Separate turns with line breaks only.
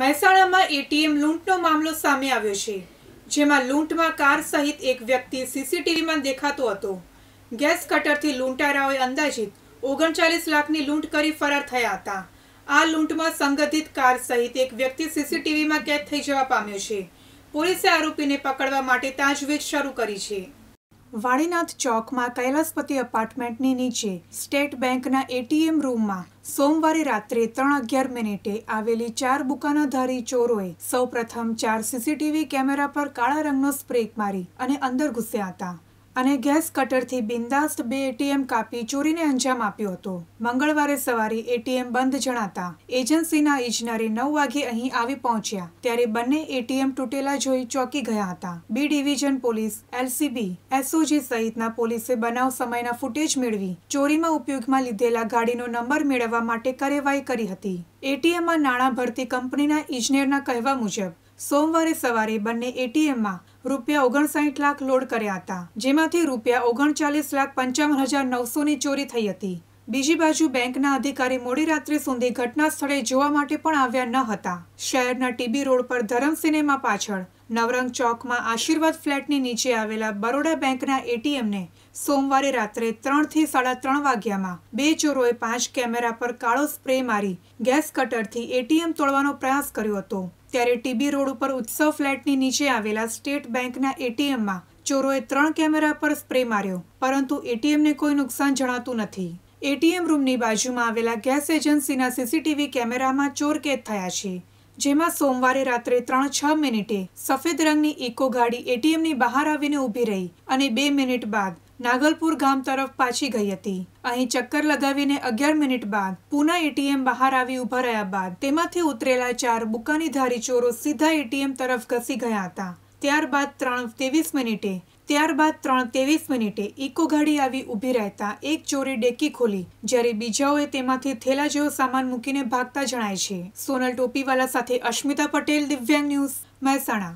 મહેસાણામાં એટીએમ લૂંટનો મામલો સામે આવ્યો છે જેમાં લૂંટમાં કાર સહિત એક વ્યક્તિ સીસીટીવીમાં દેખાતો હતો ગેસ કટરથી લૂંટારાઓએ અંદાજિત ઓગણચાલીસ લાખની લૂંટ કરી ફરાર થયા હતા આ લૂંટમાં સંગઠિત કાર સહિત એક વ્યક્તિ સીસીટીવીમાં કેદ થઈ જવા પામ્યો છે પોલીસે આરોપીને પકડવા માટે તાજવીજ શરૂ કરી છે વાણીનાથ ચોકમાં કૈલાસપતિ એપાર્ટમેન્ટની નીચે સ્ટેટ બેંકના એટીએમ રૂમમાં સોમવારે રાત્રે ત્રણ અગિયાર મિનિટે આવેલી ચાર બુકાનાધારી ચોરોએ સૌપ્રથમ ચાર સીસીટીવી કેમેરા પર કાળા રંગનો સ્પ્રેક મારી અને અંદર ઘૂસ્યા હતા અને ગેસ કટરથી બિંદાસ્ત બે એટીએમ કાપી ચોરીને અંજામ આપ્યો હતો મંગળવારે સવારે એટીએમ બંધ જણાતા એજન્સીના ઇજનરે નવ વાગે અહીં આવી પહોંચ્યા ત્યારે બંને એટીએમ તૂટેલા જોઈ ચોકી ગયા હતા B division police LCB SOG સહિતના પોલીસે બનાવ સમયના ફૂટેજ મેળવી ચોરીમાં ઉપયોગમાં લીધેલા ગાડીનો નંબર મેળવવા માટે કાર્યવાહી કરી હતી એટીએમમાં નાણાં ભરતી કંપનીના ઇજનેરના કહેવા મુજબ સોમવારે સવારે બંને એટીએમમાં રૂપિયા ઓગણસાઠ લાખ લોડ કર્યા હતા જેમાંથી રૂપિયા ઓગણચાલીસ લાખ પંચાવન હજાર નવસોની ચોરી થઈ હતી બીજી બાજુ બેંકના અધિકારી મોડી રાત્રે સુધી ઘટના સ્થળે જોવા માટે પણ આવ્યા ન હતા શહેરના ટીબી રોડ પર ધરમ સિનેમા પાછળ નવરંગ ચોકમાં આશીર્વાદ ફ્લેટની નીચે આવેલા બરોડા બેંકના એટીએમને સોમવારે રાત્રે ત્રણથી સાડા ત્રણ વાગ્યામાં બે ચોરોએ પાંચ કેમેરા પર કાળો સ્પ્રે મારી ગેસ કટરથી એટીએમ તોડવાનો પ્રયાસ કર્યો હતો ત્યારે ટીબી રોડ ઉપર ઉત્સવ ફ્લેટની નીચે આવેલા સ્ટેટ બેંકના એટીએમમાં ચોરોએ ત્રણ કેમેરા પર સ્પ્રે માર્યો પરંતુ એટીએમને કોઈ નુકસાન જણાતું નથી એટીએમ રૂમની બાજુમાં આવેલા ગેસ એજન્સીના સીસીટીવી કેમેરામાં ચોર કેદ થયા છે જેમાં સોમવારે રાત્રે ત્રણ છ મિનિટે સફેદ રંગની ઇકો ગાડી એટીએમની બહાર આવીને ઊભી રહી અને બે મિનિટ બાદ નાગલપુર ગામ તરફ પાછી ગઈ હતી અહીં ચક્કર લગાવીને અગિયાર મિનિટ બાદ પુના એટીએમ બહાર આવી ઊભા રહ્યા બાદ તેમાંથી ઉતરેલા ચાર બુકાની ધારી ચોરો સીધા એટીએમ તરફ ઘસી ગયા હતા ત્યારબાદ ત્રણ ત્રેવીસ મિનિટે ત્યારબાદ ત્રણ ત્રેવીસ મિનિટે ઇકો ગાડી આવી ઊભી રહેતા એક ચોરી ડેકી ખોલી જ્યારે બીજાઓએ તેમાંથી થેલા જેવો સામાન મૂકીને ભાગતા જણાય છે સોનલ ટોપીવાલા સાથે અશ્મિતા પટેલ દિવ્યાંગ ન્યૂઝ મહેસાણા